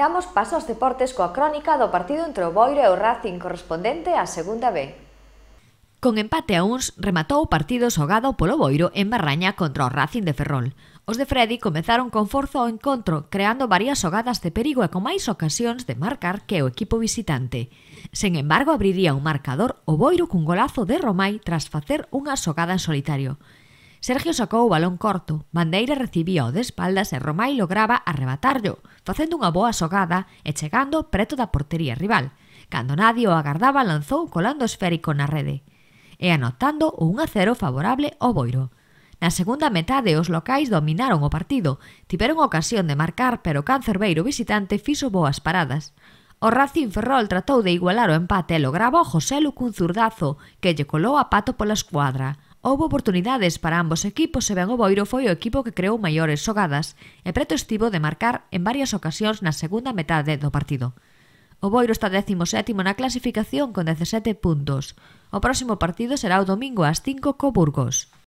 Damos paso aos deportes coa crónica do partido entre o Boiro e o Racing correspondente á segunda B. Con empate a uns, rematou o partido xogado polo Boiro en Barraña contra o Racing de Ferrol. Os de Freddy comezaron con forza o encontro, creando varias xogadas de perigo e con máis ocasións de marcar que o equipo visitante. Sen embargo, abriría un marcador o Boiro cun golazo de Romai tras facer unha xogada en solitario. Sergio sacou o balón corto, Bandeira recibía o de espaldas e Romai lograba arrebatarlo, facendo unha boa xogada e chegando preto da portería rival. Cando nadie o agardaba lanzou colando esférico na rede e anotando un 1-0 favorable ao Boiro. Na segunda metade os locais dominaron o partido, tiveron ocasión de marcar pero Cancerbeiro visitante fixo boas paradas. O Racing Ferrol tratou de igualar o empate e lograba o José Lucun zurdazo que lle colou a pato pola escuadra. Houbo oportunidades para ambos equipos e ben o Boiro foi o equipo que creou maiores xogadas e preto estivo de marcar en varias ocasións na segunda metade do partido. O Boiro está 17 na clasificación con 17 puntos. O próximo partido será o domingo ás 5 co Burgos.